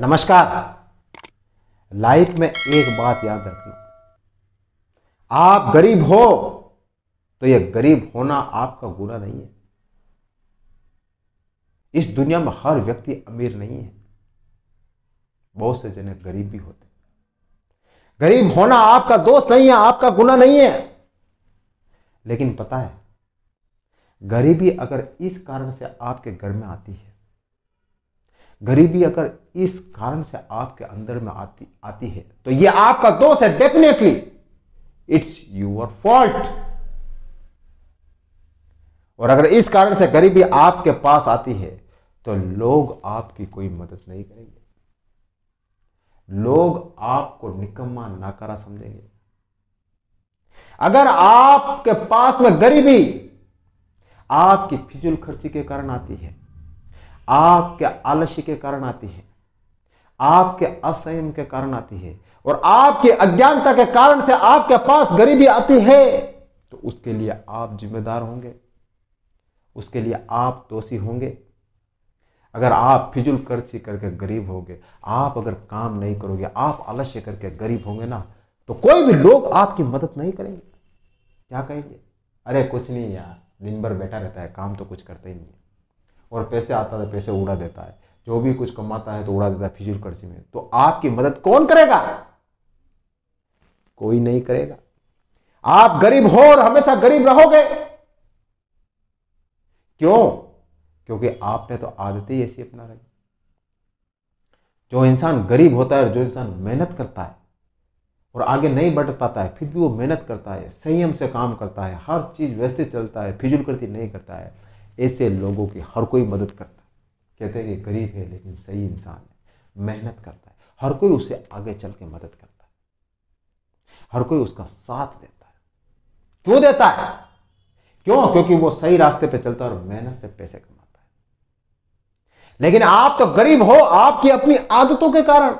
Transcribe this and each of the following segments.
नमस्कार लाइफ में एक बात याद रखना आप गरीब हो तो यह गरीब होना आपका गुना नहीं है इस दुनिया में हर व्यक्ति अमीर नहीं है बहुत से जने गरीब भी होते गरीब होना आपका दोस्त नहीं है आपका गुना नहीं है लेकिन पता है गरीबी अगर इस कारण से आपके घर में आती है गरीबी अगर इस कारण से आपके अंदर में आती आती है तो ये आपका दोष है डेफिनेटली इट्स यूर फॉल्ट और अगर इस कारण से गरीबी आपके पास आती है तो लोग आपकी कोई मदद नहीं करेंगे लोग आपको निकम्मा नाकारा समझेंगे अगर आपके पास में गरीबी आपकी फिजूल खर्ची के कारण आती है आपके आलस्य के कारण आती है आपके असंयम के कारण आती है और आपकी अज्ञानता के कारण से आपके पास गरीबी आती है तो उसके लिए आप जिम्मेदार होंगे उसके लिए आप दोषी होंगे अगर आप फिजुल खर्ची करके गरीब होगे आप अगर काम नहीं करोगे आप आलस्य करके गरीब होंगे ना तो कोई भी लोग आपकी मदद नहीं करेंगे क्या कहेंगे अरे कुछ नहीं यार दिन भर बैठा रहता है काम तो कुछ करता ही नहीं और पैसे आता है तो पैसे उड़ा देता है जो भी कुछ कमाता है तो उड़ा देता है फिजूल खर्ची में तो आपकी मदद कौन करेगा कोई नहीं करेगा आप गरीब हो और हमेशा गरीब रहोगे क्यों क्योंकि आपने तो आदत ही ऐसी अपना रही जो इंसान गरीब होता है और जो इंसान मेहनत करता है और आगे नहीं बढ़ पाता है फिर भी वो मेहनत करता है संयम से काम करता है हर चीज़ व्यवस्थित चलता है फिजूल करती नहीं करता है ऐसे लोगों की हर कोई मदद करता है कहते हैं कि गरीब है लेकिन सही इंसान है मेहनत करता है हर कोई उसे आगे चल के मदद करता है हर कोई उसका साथ देता है क्यों देता है क्यों क्योंकि वो सही रास्ते पे चलता है और मेहनत से पैसे कमाता है लेकिन आप तो गरीब हो आपकी अपनी आदतों के कारण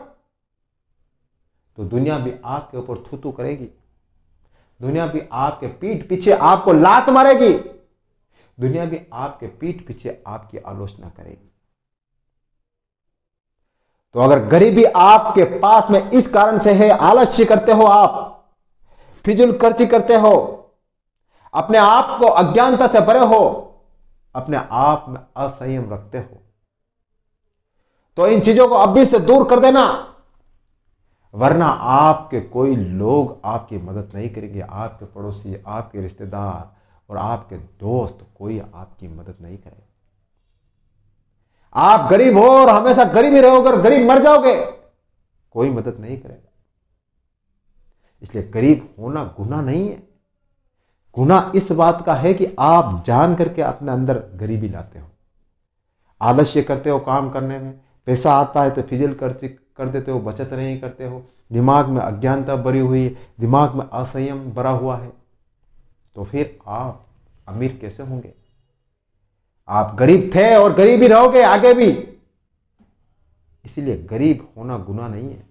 तो दुनिया भी आपके ऊपर थूतू करेगी दुनिया भी आपके पीठ पीछे आपको लात मारेगी दुनिया भी आपके पीठ पीछे आपकी आलोचना करेगी तो अगर गरीबी आपके पास में इस कारण से है आलस्य करते हो आप फिजुल खर्ची करते हो अपने आप को अज्ञानता से भरे हो अपने आप में असंयम रखते हो तो इन चीजों को अभी से दूर कर देना वरना आपके कोई लोग आपकी मदद नहीं करेंगे आपके पड़ोसी आपके रिश्तेदार और आपके दोस्त कोई आपकी मदद नहीं करेगा आप गरीब हो और हमेशा गरीब ही रहोगे और गरीब मर जाओगे कोई मदद नहीं करेगा इसलिए गरीब होना गुना नहीं है गुना इस बात का है कि आप जान करके अपने अंदर गरीबी लाते हो आलस्य करते हो काम करने में पैसा आता है तो फिजल कर, कर देते हो बचत नहीं करते हो दिमाग में अज्ञानता भरी हुई है दिमाग में असंयम भरा हुआ है तो फिर आप अमीर कैसे होंगे आप गरीब थे और गरीब ही रहोगे आगे भी इसलिए गरीब होना गुना नहीं है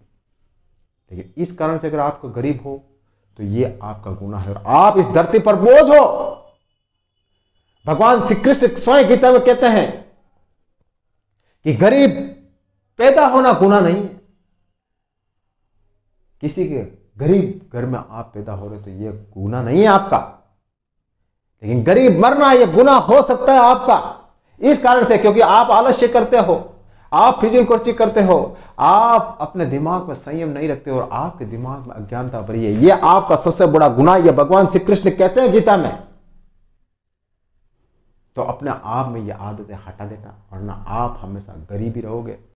लेकिन इस कारण से अगर आपको गरीब हो तो ये आपका गुना है और आप इस धरती पर बोझ हो भगवान श्री कृष्ण स्वयं गीता में कहते हैं कि गरीब पैदा होना गुना नहीं है किसी के गरीब घर में आप पैदा हो रहे तो यह गुना नहीं है आपका लेकिन गरीब मरना यह गुना हो सकता है आपका इस कारण से क्योंकि आप आलस्य करते हो आप फिजुल कुर्ची करते हो आप अपने दिमाग में संयम नहीं रखते और आपके दिमाग में अज्ञानता भरी है यह आपका सबसे बड़ा गुना यह भगवान श्री कृष्ण कहते हैं गीता में तो अपने आप में यह आदतें हटा देना वरना आप हमेशा गरीबी रहोगे